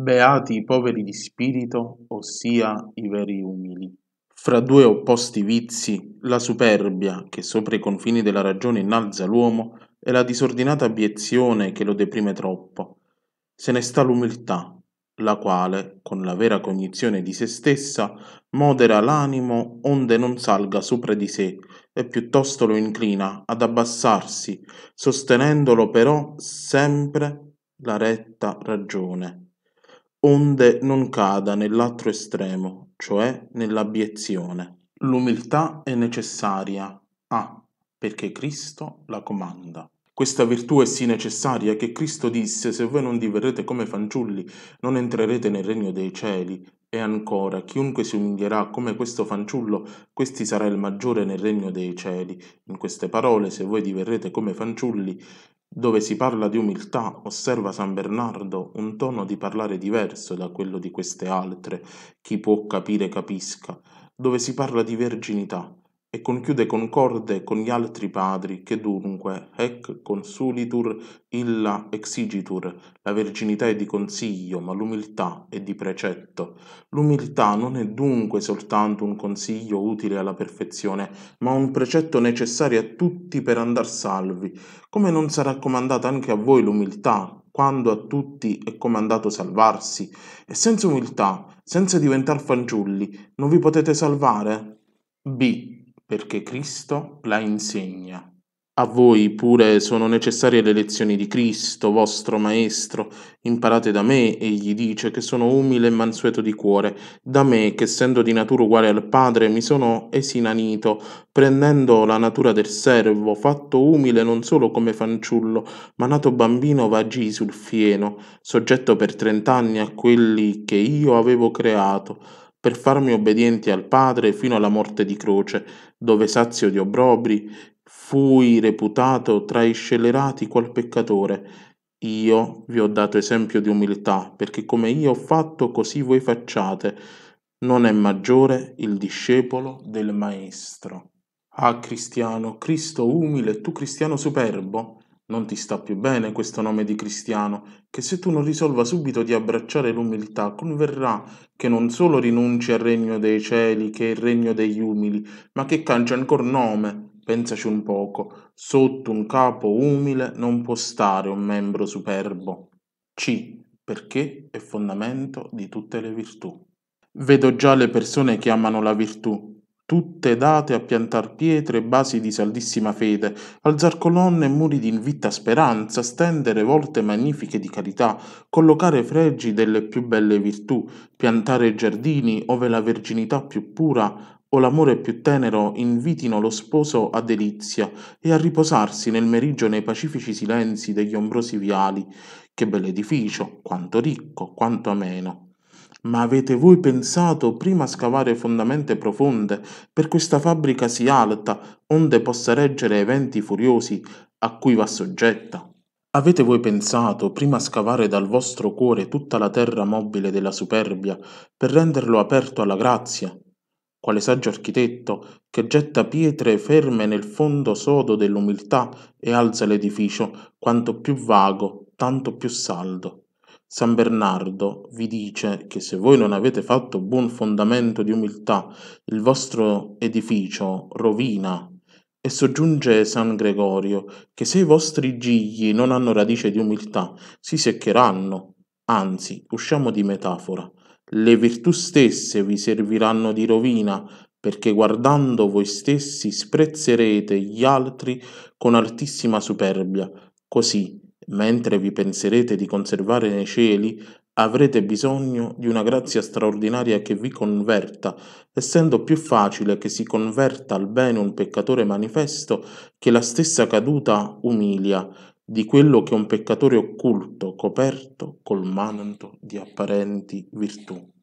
Beati i poveri di spirito, ossia i veri umili. Fra due opposti vizi, la superbia, che sopra i confini della ragione innalza l'uomo, e la disordinata abiezione che lo deprime troppo, se ne sta l'umiltà, la quale, con la vera cognizione di se stessa, modera l'animo onde non salga sopra di sé, e piuttosto lo inclina ad abbassarsi, sostenendolo però sempre la retta ragione onde non cada nell'altro estremo, cioè nell'abiezione. L'umiltà è necessaria, A, perché Cristo la comanda. Questa virtù è sì necessaria che Cristo disse, se voi non diverrete come fanciulli, non entrerete nel regno dei cieli. E ancora, chiunque si umilierà come questo fanciullo, questi sarà il maggiore nel regno dei cieli. In queste parole, se voi diverrete come fanciulli, dove si parla di umiltà, osserva San Bernardo, un tono di parlare diverso da quello di queste altre, chi può capire capisca. Dove si parla di verginità, e conchiude concorde con gli altri padri che dunque, haec consolitur illa exigitur, la verginità è di consiglio, ma l'umiltà è di precetto. L'umiltà non è dunque soltanto un consiglio utile alla perfezione, ma un precetto necessario a tutti per andar salvi, come non sarà comandata anche a voi l'umiltà, quando a tutti è comandato salvarsi, e senza umiltà, senza diventare fanciulli, non vi potete salvare? B perché Cristo la insegna. A voi pure sono necessarie le lezioni di Cristo, vostro Maestro. Imparate da me, egli dice, che sono umile e mansueto di cuore, da me, che essendo di natura uguale al Padre, mi sono esinanito, prendendo la natura del servo, fatto umile non solo come fanciullo, ma nato bambino vagì sul fieno, soggetto per trent'anni a quelli che io avevo creato per farmi obbediente al Padre fino alla morte di croce, dove sazio di obbrobri fui reputato tra i scellerati qual peccatore. Io vi ho dato esempio di umiltà, perché come io ho fatto, così voi facciate. Non è maggiore il discepolo del Maestro. Ah, cristiano, Cristo umile, tu cristiano superbo? Non ti sta più bene questo nome di cristiano, che se tu non risolva subito di abbracciare l'umiltà, converrà che non solo rinunci al regno dei cieli, che è il regno degli umili, ma che cangia ancor nome. Pensaci un poco, sotto un capo umile non può stare un membro superbo. C. Perché è fondamento di tutte le virtù. Vedo già le persone che amano la virtù, tutte date a piantar pietre basi di saldissima fede, alzar colonne e muri di invitta speranza, stendere volte magnifiche di carità, collocare fregi delle più belle virtù, piantare giardini ove la verginità più pura o l'amore più tenero invitino lo sposo a delizia e a riposarsi nel meriggio nei pacifici silenzi degli ombrosi viali. Che bell'edificio, quanto ricco, quanto ameno! Ma avete voi pensato prima a scavare fondamente profonde per questa fabbrica sì alta, onde possa reggere eventi furiosi a cui va soggetta? Avete voi pensato prima a scavare dal vostro cuore tutta la terra mobile della superbia per renderlo aperto alla grazia? Quale saggio architetto che getta pietre ferme nel fondo sodo dell'umiltà e alza l'edificio quanto più vago, tanto più saldo. San Bernardo vi dice che se voi non avete fatto buon fondamento di umiltà, il vostro edificio rovina. E soggiunge San Gregorio che se i vostri gigli non hanno radice di umiltà, si seccheranno. Anzi, usciamo di metafora. Le virtù stesse vi serviranno di rovina, perché guardando voi stessi sprezzerete gli altri con altissima superbia. Così mentre vi penserete di conservare nei cieli, avrete bisogno di una grazia straordinaria che vi converta, essendo più facile che si converta al bene un peccatore manifesto che la stessa caduta umilia di quello che un peccatore occulto, coperto col manto di apparenti virtù.